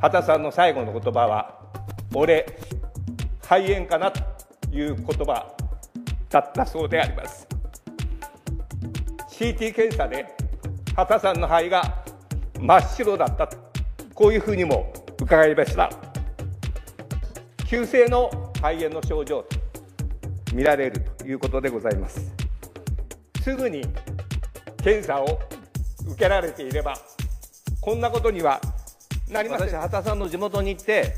畑さんの最後の言葉は「俺肺炎かな」という言葉だったそうであります CT 検査で畑さんの肺が真っ白だったとこういうふうにも伺いました急性の肺炎の症状と見られるということでございますすぐに検査を受けられていればこんなことにはなりま私、畑さんの地元に行って、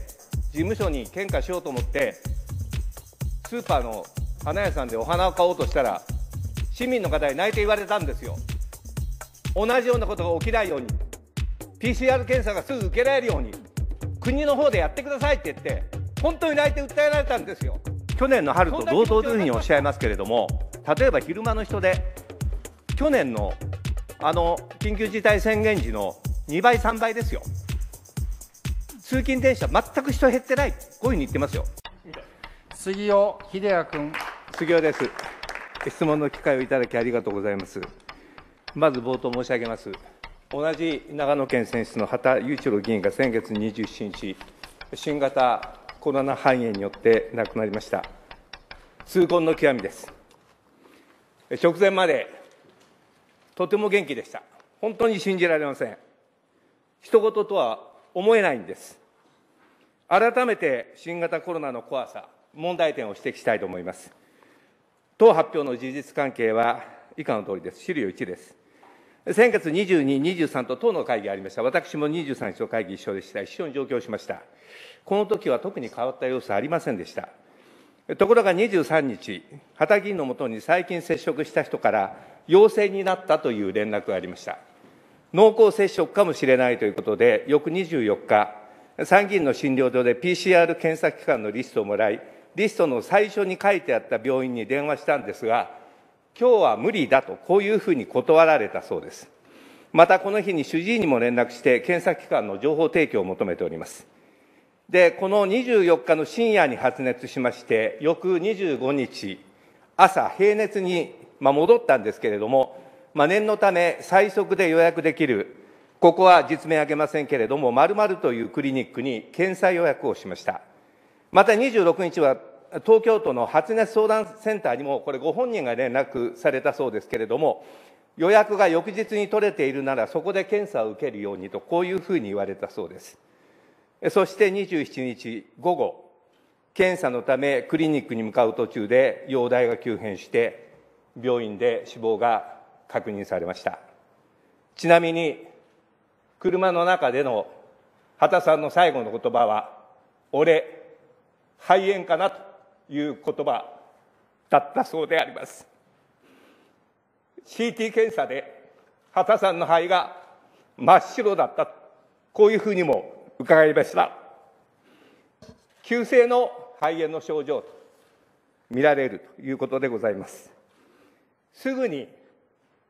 事務所に献花しようと思って、スーパーの花屋さんでお花を買おうとしたら、市民の方に泣いて言われたんですよ。同じようなことが起きないように、PCR 検査がすぐ受けられるように、国の方でやってくださいって言って、本当に泣いて訴えられたんですよ。去年の春と同等というふうにおっしゃいますけれども、例えば昼間の人で、去年のあの緊急事態宣言時の2倍、3倍ですよ。通勤電車、全く人減ってない、こういうふうに言ってますよ。杉尾秀哉君。杉尾です。質問の機会をいただきありがとうございます。まず冒頭申し上げます。同じ長野県選出の畑雄一郎議員が先月27日、新型コロナ肺炎によって亡くなりました。痛恨の極みです。直前までとても元気でした。本当に信じられません。一言とは思えないんです。改めて新型コロナの怖さ、問題点を指摘したいと思います。党発表の事実関係は以下の通りです。資料1です。先月22、23と党の会議ありました。私も23首会議一緒でした。一緒に上京しました。この時は特に変わった様子はありませんでした。ところが23日、畑議員のもとに最近接触した人から陽性になったという連絡がありました。濃厚接触かもしれないということで、翌24日、参議院の診療所で PCR 検査機関のリストをもらい、リストの最初に書いてあった病院に電話したんですが、今日は無理だと、こういうふうに断られたそうです。またこの日に主治医にも連絡して、検査機関の情報提供を求めております。で、この24日の深夜に発熱しまして、翌25日、朝、平熱に、まあ、戻ったんですけれども、まあ、念のため最速で予約できる、ここは実名あげませんけれども、まるというクリニックに検査予約をしました。また26日は東京都の発熱相談センターにも、これ、ご本人が連絡されたそうですけれども、予約が翌日に取れているなら、そこで検査を受けるようにと、こういうふうに言われたそうです。そして27日午後、検査のためクリニックに向かう途中で容体が急変して、病院で死亡が確認されました。ちなみに、車の中での畑さんの最後の言葉は、俺、肺炎かなという言葉だったそうであります。CT 検査で畑さんの肺が真っ白だったこういうふうにも伺いました。急性の肺炎の症状と見られるということでございます。すぐに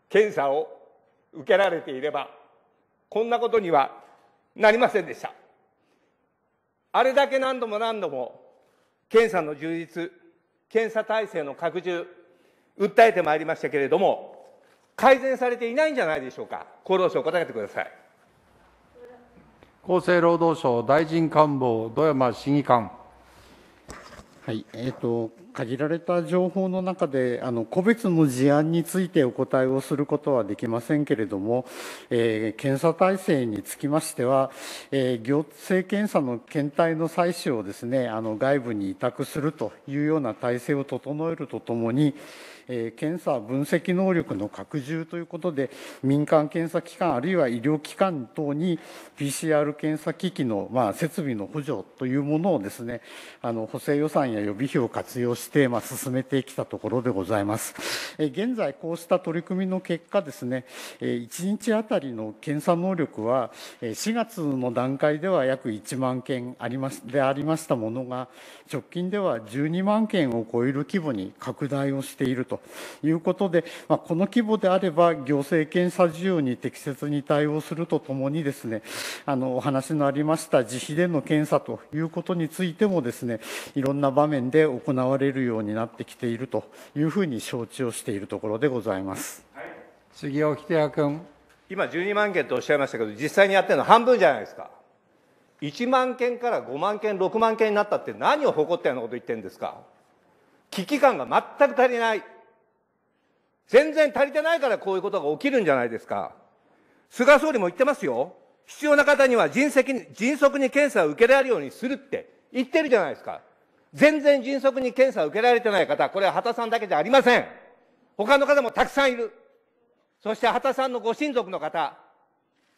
検査を受けられていれば、こんなことにはなりませんでした。あれだけ何度も何度も、検査の充実、検査体制の拡充、訴えてまいりましたけれども、改善されていないんじゃないでしょうか。厚労省、答えてください。厚生労働省大臣官房、土山市議官。はい、えっ、ー、と、限られた情報の中であの個別の事案についてお答えをすることはできませんけれども、えー、検査体制につきましては、えー、行政検査の検体の採取をですねあの外部に委託するというような体制を整えるとともに、えー、検査分析能力の拡充ということで民間検査機関あるいは医療機関等に PCR 検査機器の、まあ、設備の補助というものをですねあの補正予算や予備費を活用してテーマ進めてきたところでございます。え現在こうした取り組みの結果ですね、え1日あたりの検査能力は、え4月の段階では約1万件ありますでありましたものが、直近では12万件を超える規模に拡大をしているということで、まこの規模であれば、行政検査需要に適切に対応するとともにですね、あのお話のありました自費での検査ということについてもですね、いろんな場面で行われるるようになってきているというふうに承知をしているところでございます。杉尾秀哉君。今12万件とおっしゃいましたけど、実際にやってるの半分じゃないですか。1万件から5万件、6万件になったって何を誇ったようなこと言ってるんですか。危機感が全く足りない。全然足りてないからこういうことが起きるんじゃないですか。菅総理も言ってますよ。必要な方には迅速に検査を受けられるようにするって言ってるじゃないですか。全然迅速に検査を受けられてない方、これは畑さんだけじゃありません。他の方もたくさんいる。そして畑さんのご親族の方、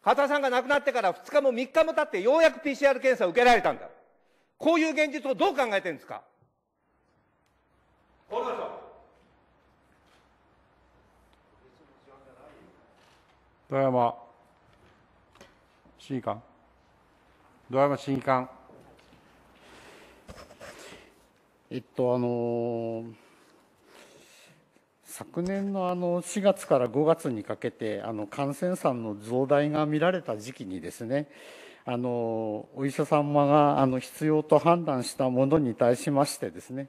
畑さんが亡くなってから2日も3日も経ってようやく PCR 検査を受けられたんだ。こういう現実をどう考えてるんですか富山市議官。富山市議官。えっとあの昨年のあの4月から5月にかけてあの感染者の増大が見られた時期にですねあのお医者様があの必要と判断したものに対しましてですね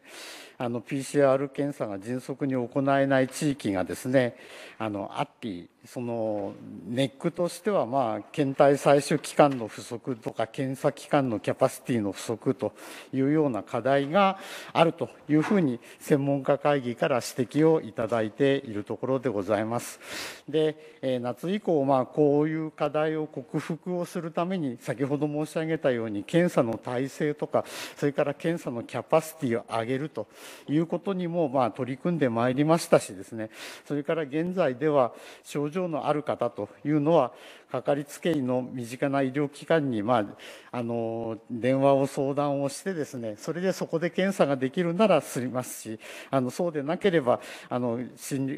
あの PCR 検査が迅速に行えない地域がですねあのあってそのネックとしては、まあ、検体採取期間の不足とか検査機関のキャパシティの不足というような課題があるというふうに専門家会議から指摘をいただいているところでございます。で夏以降、まあ、こういう課題を克服をするために先ほど申し上げたように検査の体制とかそれから検査のキャパシティを上げるということにもまあ取り組んでまいりましたしですねそれから現在では症状のある方というのはかかりつけ医の身近な医療機関に、まあ、あの電話を相談をしてですねそれでそこで検査ができるならすりますしあのそうでなければあの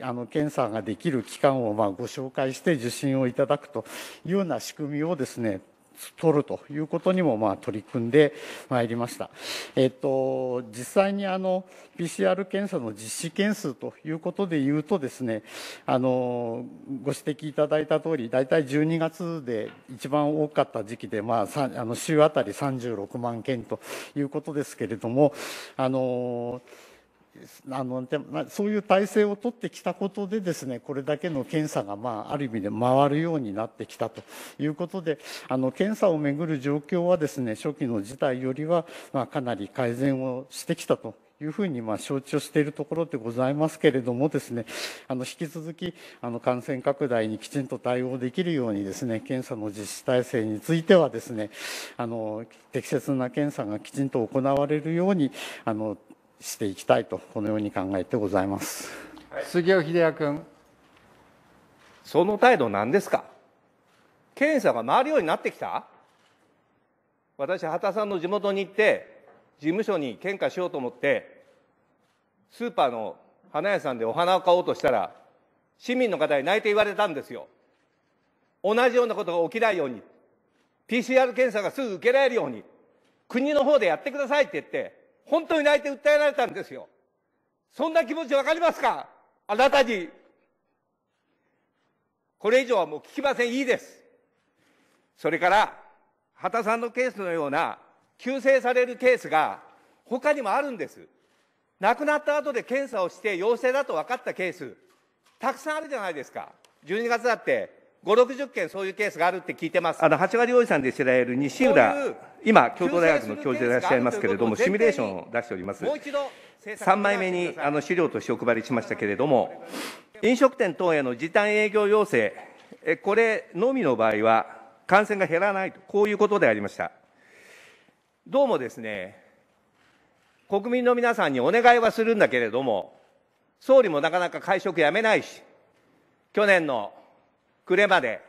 あの検査ができる機関をまあご紹介して受診をいただくというような仕組みをですね取るということにもまあ取り組んでまいりました。えっと、実際にあの PCR 検査の実施件数ということでいうとですね、あのご指摘いただいた通り、大体12月で一番多かった時期で、まあ、あの週あたり36万件ということですけれども、あのあのそういう体制を取ってきたことでですねこれだけの検査が、まあ、ある意味で回るようになってきたということであの検査をめぐる状況はですね初期の事態よりは、まあ、かなり改善をしてきたというふうにまあ承知をしているところでございますけれどもですねあの引き続きあの感染拡大にきちんと対応できるようにですね検査の実施体制についてはですねあの適切な検査がきちんと行われるようにあのしていきたいとこのように考えてございます、はい、杉尾秀哉君その態度んですか検査が回るようになってきた私畑さんの地元に行って事務所に献花しようと思ってスーパーの花屋さんでお花を買おうとしたら市民の方に泣いて言われたんですよ同じようなことが起きないように PCR 検査がすぐ受けられるように国の方でやってくださいって言って本当に泣いて訴えられたんですよ。そんな気持ちわかりますかあなたに。これ以上はもう聞きません。いいです。それから、畑さんのケースのような、急性されるケースが、他にもあるんです。亡くなった後で検査をして陽性だと分かったケース、たくさんあるじゃないですか。12月だって5、60件そういうケースがあるって聞いてます。あの、八割おじさんで知られる西浦、うう今、京都大学の教授でいらっしゃいますけれども、シミュレーションを出しております。もう一度3枚目にあの資料としてお配りしましたけれども、飲食店等への時短営業要請、これのみの場合は、感染が減らないと、こういうことでありました。どうもですね、国民の皆さんにお願いはするんだけれども、総理もなかなか会食やめないし、去年の暮れまで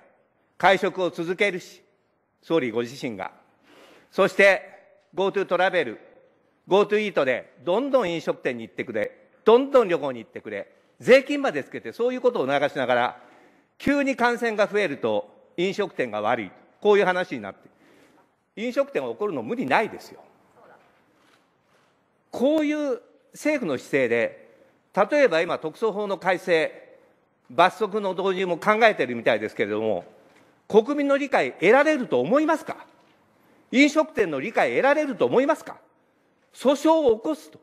会食を続けるし、総理ご自身が、そして GoTo トラベル、GoTo イートでどんどん飲食店に行ってくれ、どんどん旅行に行ってくれ、税金までつけてそういうことを促しながら、急に感染が増えると飲食店が悪い、こういう話になって、飲食店が起こるの無理ないですよ。こういう政府の姿勢で、例えば今、特措法の改正、罰則の導入も考えているみたいですけれども、国民の理解得られると思いますか飲食店の理解得られると思いますか訴訟を起こすと。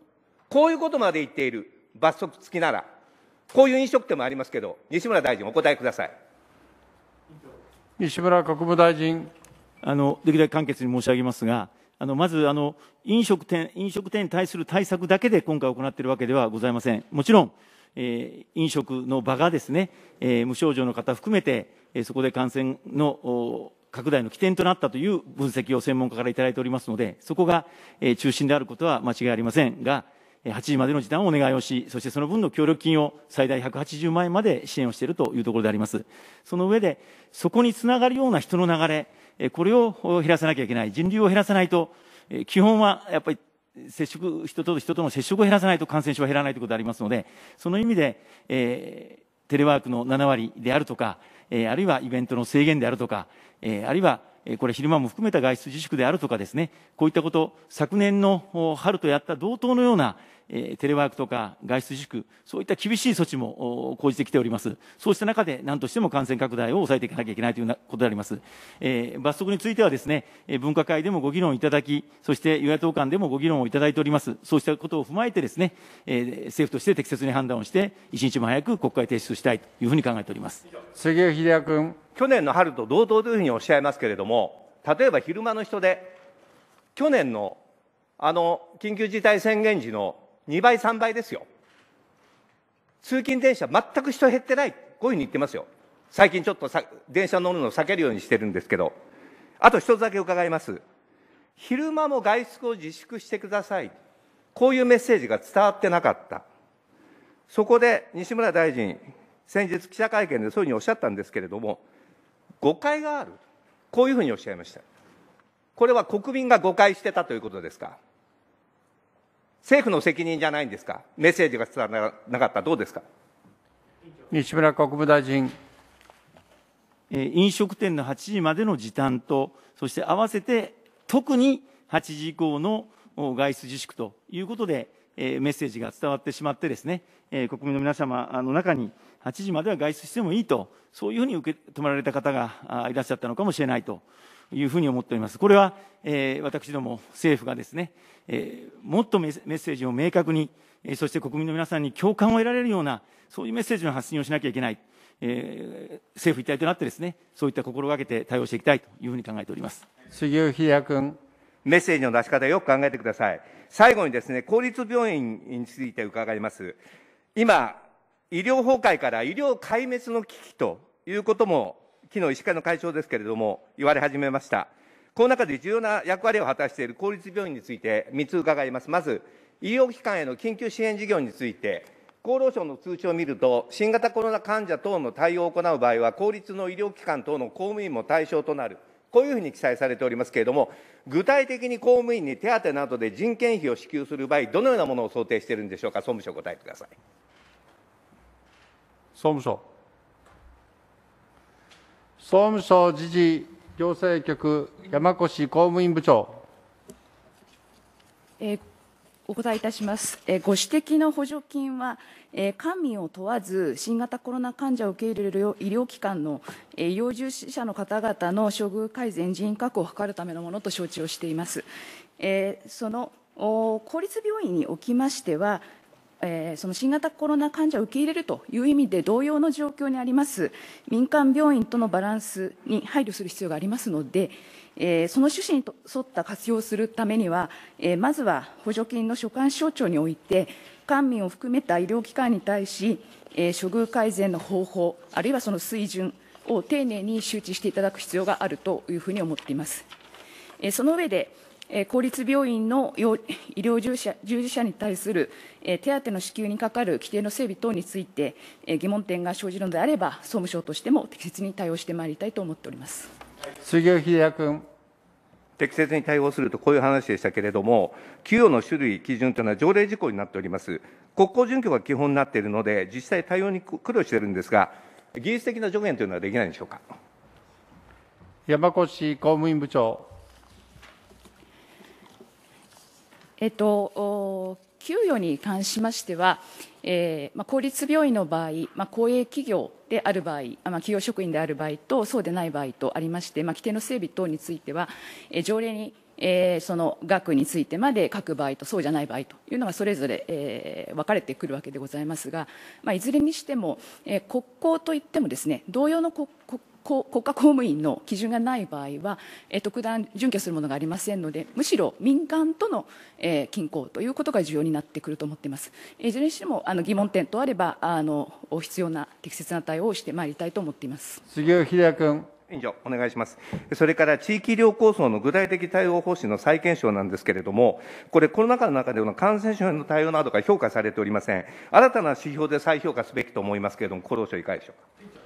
こういうことまで言っている罰則付きなら、こういう飲食店もありますけど、西村大臣、お答えください。西村国務大臣。あのできるだけ簡潔に申し上げますが、あのまずあの飲食店、飲食店に対する対策だけで今回行っているわけではございません。もちろんえ飲食の場がですね、え無症状の方含めて、えそこで感染の拡大の起点となったという分析を専門家から頂いておりますので、そこが、え中心であることは間違いありませんが、8時までの時短をお願いをし、そしてその分の協力金を最大180万円まで支援をしているというところであります。その上で、そこにつながるような人の流れ、これを減らさなきゃいけない、人流を減らさないと、基本はやっぱり接触、人と人との接触を減らさないと感染症は減らないということでありますので、その意味で、えー、テレワークの7割であるとか、えー、あるいはイベントの制限であるとか、えー、あるいはこれ昼間も含めた外出自粛であるとかですね、こういったこと、昨年の春とやった同等のような、えテレワークとか外出自粛、そういった厳しい措置も講じてきております。そうした中で、何としても感染拡大を抑えていかなきゃいけないというようなことであります。えー、罰則についてはですね、分科会でもご議論いただき、そして与野党間でもご議論をいただいております。そうしたことを踏まえてですね、えー、政府として適切に判断をして、一日も早く国会提出したいというふうに考えております。杉尾秀哉君。去年の春と同等というふうにおっしゃいますけれども、例えば昼間の人で、去年のあの緊急事態宣言時の2倍、3倍ですよ。通勤電車、全く人減ってない、こういうふうに言ってますよ。最近ちょっとさ電車乗るのを避けるようにしてるんですけど、あと一つだけ伺います。昼間も外出を自粛してください。こういうメッセージが伝わってなかった。そこで西村大臣、先日記者会見でそういうふうにおっしゃったんですけれども、誤解がある。こういうふうにおっしゃいました。これは国民が誤解してたということですか政府の責任じゃないんですかメッセージが伝わらなかったどうですか西村国務大臣。飲食店の8時までの時短と、そして合わせて特に8時以降の外出自粛ということで、メッセージが伝わってしまってですね、国民の皆様の中に、8時までは外出してもいいと、そういうふうに受け止められた方がいらっしゃったのかもしれないというふうに思っております。これは、えー、私ども政府がですね、えー、もっとメッセージを明確に、えー、そして国民の皆さんに共感を得られるような、そういうメッセージの発信をしなきゃいけない。えー、政府一体となってですね、そういった心がけて対応していきたいというふうに考えております。杉尾秀哉君。メッセージの出し方よく考えてください。最後にですね、公立病院について伺います。今、医療崩壊から医療壊滅の危機ということも、昨日医師会の会長ですけれども、言われ始めました。この中で重要な役割を果たしている公立病院について3つ伺います。まず、医療機関への緊急支援事業について、厚労省の通知を見ると、新型コロナ患者等の対応を行う場合は、公立の医療機関等の公務員も対象となる、こういうふうに記載されておりますけれども、具体的に公務員に手当などで人件費を支給する場合、どのようなものを想定しているんでしょうか、総務省、お答えください。総務省総務省時事行政局山越公務員部長、えー、お答えいたします、えー、ご指摘の補助金は、えー、官民を問わず新型コロナ患者を受け入れる医療機関の、えー、医療従事者の方々の処遇改善人員確保を図るためのものと承知をしています、えー、そのお公立病院におきましてはえー、その新型コロナ患者を受け入れるという意味で同様の状況にあります民間病院とのバランスに配慮する必要がありますので、えー、その趣旨に沿った活用をするためには、えー、まずは補助金の所管省庁において官民を含めた医療機関に対し、え処遇改善の方法あるいはその水準を丁寧に周知していただく必要があるというふうに思っています。えその上でえ公立病院の医療従事者従事者に対する、え手当の支給にかかる規定の整備等について、え疑問点が生じるのであれば、総務省としても適切に対応してまいりたいと思っております杉尾秀哉君。適切に対応すると、こういう話でしたけれども、給与の種類、基準というのは条例事項になっております、国交準拠が基本になっているので、自治体、対応に苦慮しているんですが、技術的な助言というのはできないんでしょうか山越公務員部長。えっと、給与に関しましては、えーまあ、公立病院の場合、まあ、公営企業である場合、まあ、企業職員である場合と、そうでない場合とありまして、まあ、規定の整備等については、えー、条例に、えー、その額についてまで書く場合と、そうじゃない場合というのが、それぞれ、えー、分かれてくるわけでございますが、まあ、いずれにしても、えー、国交といってもですね、同様の国国家公務員の基準がない場合は、えー、特段準拠するものがありませんのでむしろ民間との、えー、均衡ということが重要になってくると思っています、いずれにしてもあの疑問点とあればあの必要な適切な対応をしてまいりたいと思っています杉尾秀哉君委員長、お願いします。それから地域医療構想の具体的対応方針の再検証なんですけれども、これ、コロナ禍の中での感染症への対応などが評価されておりません。新たな指標で再評価すべきと思いますけれども、厚労省、いかがでしょうか。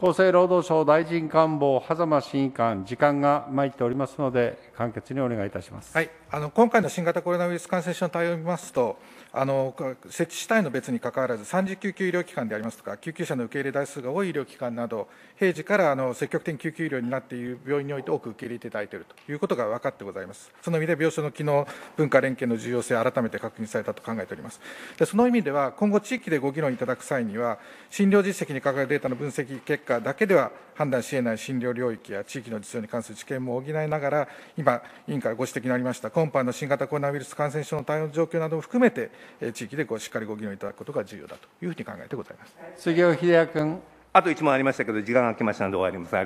厚生労働省大臣官房狭間審議官、時間が参っておりますので、簡潔にお願いいたします、はい、あの今回の新型コロナウイルス感染症の対応を見ますと、あの設置したいの別にかかわらず、三次救急医療機関でありますとか、救急車の受け入れ台数が多い医療機関など、平時からあの積極的に救急医療になっている病院において多く受け入れていただいているということが分かってございます。その意味で病床の機能文化連携の重要性改めて確認されたと考えております。でその意味では、今後地域でご議論いただく際には、診療実績に関わるデータの分析結果だけでは判断し得ない診療領域や地域の実情に関する知見も補いながら、今、委員からご指摘のありました、今般の新型コロナウイルス感染症の対応状況などを含めて、地域でこうしっかりご議論いただくことが重要だというふうに考えてございます。杉尾秀哉君あと1問ありましたけど、時間が来ましたので終わります。